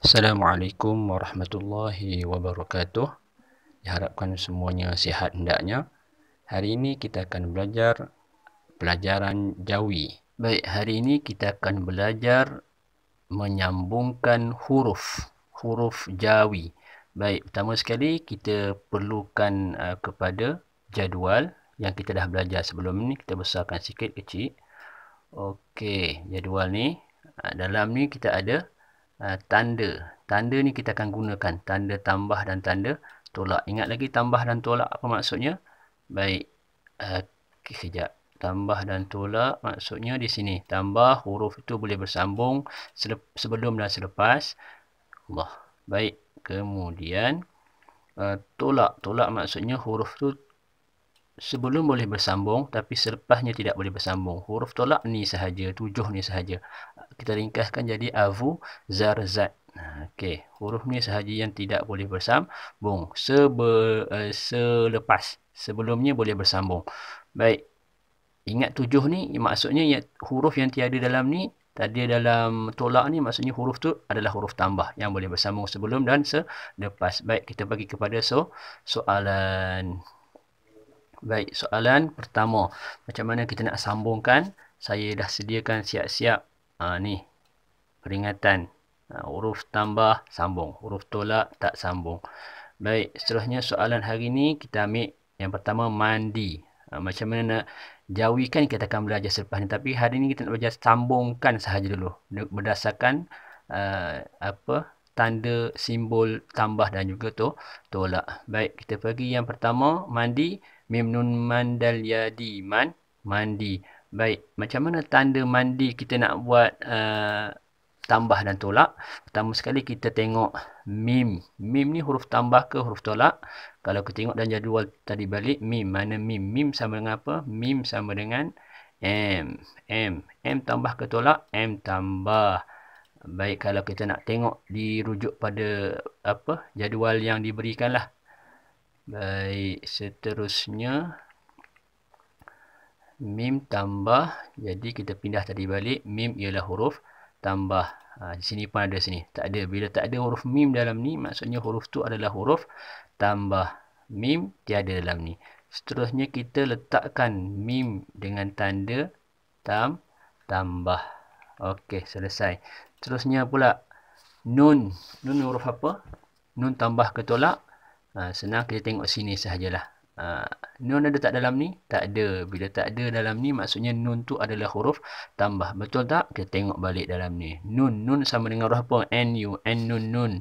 Assalamualaikum warahmatullahi wabarakatuh. Diharapkan semuanya sihat hendaknya. Hari ini kita akan belajar pelajaran jawi. Baik, hari ini kita akan belajar menyambungkan huruf huruf jawi. Baik, pertama sekali kita perlukan uh, kepada jadual yang kita dah belajar sebelum ini. kita besarkan sikit kecil. Okey, jadual ni uh, dalam ni kita ada Eh, tanda. Tanda ni kita akan gunakan. Tanda tambah dan tanda tolak. Ingat lagi tambah dan tolak apa maksudnya? Baik. Eh, okay, sekejap. Tambah dan tolak maksudnya di sini. Tambah huruf itu boleh bersambung sebelum dan selepas. Allah. Baik. Kemudian. Uh, tolak. Tolak maksudnya huruf itu sebelum boleh bersambung tapi selepasnya tidak boleh bersambung. Huruf tolak ni sahaja. Tujuh ni sahaja kita ringkaskan jadi avu zarzat. Okey, huruf ni sahaja yang tidak boleh bersambung. Sebe, uh, selepas sebelumnya boleh bersambung. Baik. Ingat tujuh ni maksudnya ya, huruf yang tiada dalam ni tadi dalam tolak ni maksudnya huruf tu adalah huruf tambah yang boleh bersambung sebelum dan selepas. Baik, kita bagi kepada so soalan. Baik, soalan pertama. Macam mana kita nak sambungkan? Saya dah sediakan siap-siap uh, ni peringatan uh, huruf tambah sambung huruf tolak tak sambung baik seterusnya soalan hari ni kita ambil yang pertama mandi uh, macam mana nak jauhikan kita akan belajar selepas ni tapi hari ni kita nak belajar sambungkan sahaja dulu berdasarkan uh, apa tanda simbol tambah dan juga tu tolak baik kita pergi yang pertama mandi mim nun mandal yadi man mandi Baik, macam mana tanda mandi kita nak buat uh, tambah dan tolak? Pertama sekali kita tengok mim. Mim ni huruf tambah ke huruf tolak? Kalau kita tengok dalam jadual tadi balik, mim. Mana mim? Mim sama dengan apa? Mim sama dengan M. M. M tambah ke tolak? M tambah. Baik, kalau kita nak tengok dirujuk pada apa jadual yang diberikan lah. Baik, seterusnya mim tambah jadi kita pindah tadi balik mim ialah huruf tambah ha, di sini pun ada sini tak ada bila tak ada huruf mim dalam ni maksudnya huruf tu adalah huruf tambah mim tiada dalam ni seterusnya kita letakkan mim dengan tanda tam tambah okey selesai seterusnya pula nun nun huruf apa nun tambah ke tolak ha, senang kita tengok sini sahajalah Ha, nun ada tak dalam ni? Tak ada. Bila tak ada dalam ni, maksudnya nun tu adalah huruf tambah. Betul tak? Kita tengok balik dalam ni. Nun. Nun sama dengan huruf apa? N-U. N-Nun. Nun.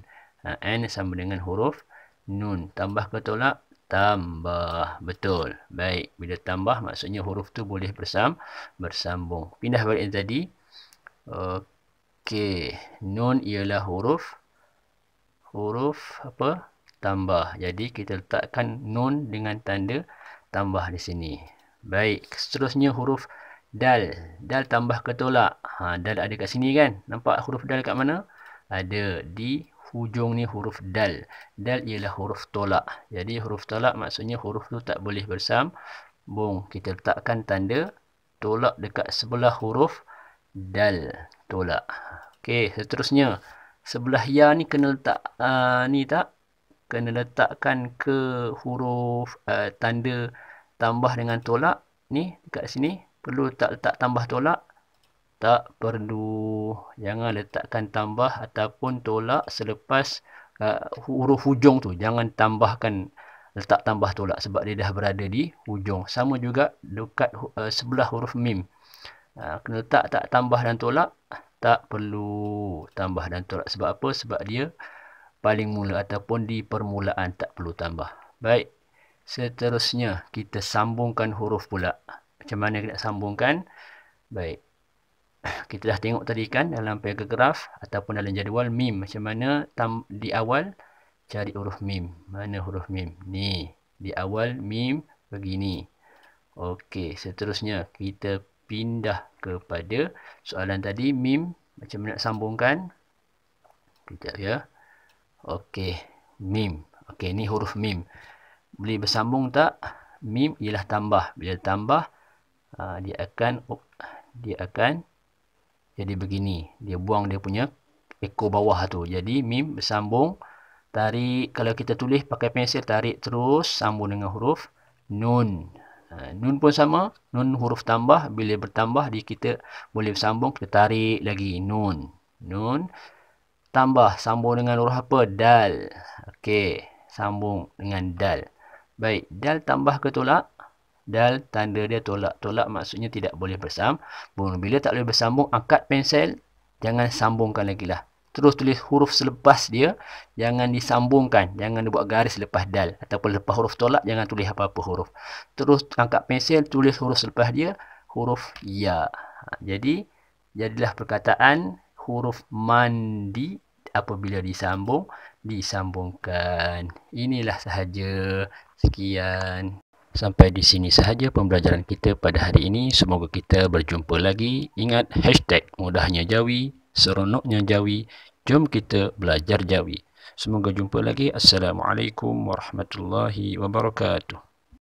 Ha, N sama dengan huruf nun. Tambah ke tolak? Tambah. Betul. Baik. Bila tambah, maksudnya huruf tu boleh bersam bersambung. Pindah balik yang tadi. Okey. Nun ialah huruf. Huruf Apa? tambah. Jadi kita letakkan nun dengan tanda tambah di sini. Baik, seterusnya huruf dal. Dal tambah ketolak. Ha, dal ada kat sini kan? Nampak huruf dal kat mana? Ada di hujung ni huruf dal. Dal ialah huruf tolak. Jadi huruf tolak maksudnya huruf tu tak boleh bersam. Bung, kita letakkan tanda tolak dekat sebelah huruf dal. Tolak. Okey, seterusnya. Sebelah ya ni kena letak uh, ni tak? kena letakkan ke huruf uh, tanda tambah dengan tolak ni dekat sini perlu tak letak tambah tolak tak perlu jangan letakkan tambah ataupun tolak selepas uh, huruf hujung tu jangan tambahkan letak tambah tolak sebab dia dah berada di hujung sama juga dekat uh, sebelah huruf mim uh, kena letak tak tambah dan tolak tak perlu tambah dan tolak sebab apa sebab dia paling mula ataupun di permulaan tak perlu tambah. Baik. Seterusnya kita sambungkan huruf pula. Macam mana nak sambungkan? Baik. Kita dah tengok tadi kan dalam paragraf ataupun dalam jadual mim macam mana tam, di awal cari huruf mim. Mana huruf mim? Ni, di awal mim begini. Okey, seterusnya kita pindah kepada soalan tadi mim macam mana nak sambungkan? Kita ya. Okey, mim. Okey, ni huruf mim. Boleh bersambung tak? Mim ialah tambah. Bila tambah, ah, dia akan dia akan jadi begini. Dia buang dia punya eko bawah tu. Jadi mim bersambung tarik kalau kita tulis pakai pensil tarik terus sambung dengan huruf nun. Ha, nun pun sama, nun huruf tambah bila bertambah dia kita boleh bersambung kita tarik lagi nun. Nun tambah sambung dengan huruf apa? Dal. Okey, sambung dengan dal. Baik, dal tambah ke tolak? Dal tanda dia tolak. Tolak maksudnya tidak boleh bersambung. Bila tak boleh bersambung, angkat pensel. Jangan sambungkan lagi lah. Terus tulis huruf selepas dia. Jangan disambungkan. Jangan buat garis lepas dal. Ataupun lepas huruf tolak, jangan tulis apa-apa huruf. Terus angkat pensel, tulis huruf selepas dia. Huruf ya. Ha, jadi, jadilah perkataan huruf mandi apabila disambung disambungkan inilah sahaja sekian sampai di sini sahaja pembelajaran kita pada hari ini semoga kita berjumpa lagi ingat hashtag mudahnya jawi seronoknya jawi jom kita belajar jawi semoga jumpa lagi assalamualaikum warahmatullahi wabarakatuh